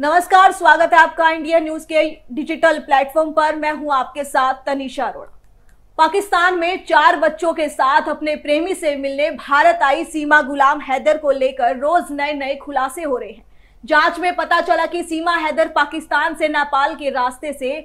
नमस्कार स्वागत है आपका इंडिया न्यूज के डिजिटल प्लेटफॉर्म पर मैं हूं आपके साथ तनिषा अरोड़ा पाकिस्तान में चार बच्चों के साथ अपने प्रेमी से मिलने भारत आई सीमा गुलाम हैदर को लेकर रोज नए नए खुलासे हो रहे हैं जांच में पता चला कि सीमा हैदर पाकिस्तान से नेपाल के रास्ते से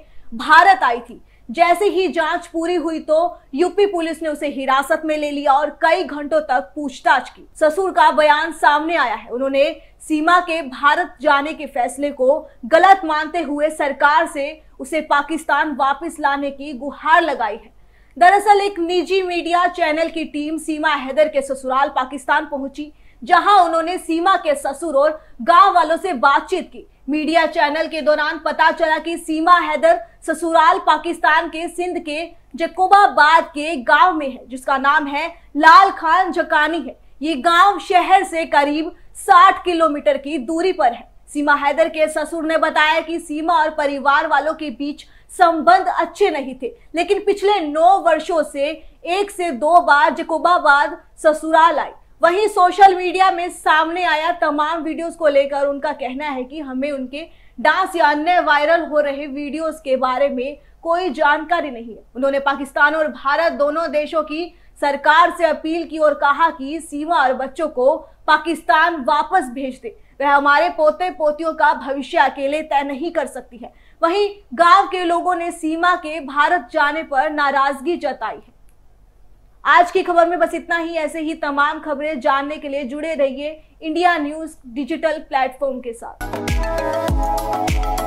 भारत आई थी जैसे ही जांच पूरी हुई तो यूपी पुलिस ने उसे हिरासत में ले लिया और कई घंटों तक पूछताछ की ससुर का बयान सामने आया है उन्होंने सीमा के भारत जाने के फैसले को गलत मानते हुए सरकार से उसे पाकिस्तान वापस लाने की गुहार लगाई है दरअसल एक निजी मीडिया चैनल की टीम सीमा हैदर के ससुराल पाकिस्तान पहुंची जहां उन्होंने सीमा के ससुर और गांव वालों से बातचीत की मीडिया चैनल के दौरान पता चला कि सीमा हैदर ससुराल पाकिस्तान के सिंध के जकोबाबाद के गांव में है जिसका नाम है लाल खान जकानी है ये गांव शहर से करीब 60 किलोमीटर की दूरी पर है सीमा हैदर के ससुर ने बताया कि सीमा और परिवार वालों के बीच संबंध अच्छे नहीं थे लेकिन पिछले नौ वर्षों से एक से दो बार जकोबाबाद ससुराल आई वहीं सोशल मीडिया में सामने आया तमाम वीडियोस को लेकर उनका कहना है कि हमें उनके डांस या अन्य वायरल हो रहे वीडियोस के बारे में कोई जानकारी नहीं है उन्होंने पाकिस्तान और भारत दोनों देशों की सरकार से अपील की और कहा कि सीमा और बच्चों को पाकिस्तान वापस भेज दे वह हमारे पोते पोतियों का भविष्य अकेले तय नहीं कर सकती है वहीं गांव के लोगों ने सीमा के भारत जाने पर नाराजगी जताई है आज की खबर में बस इतना ही ऐसे ही तमाम खबरें जानने के लिए जुड़े रहिए इंडिया न्यूज डिजिटल प्लेटफॉर्म के साथ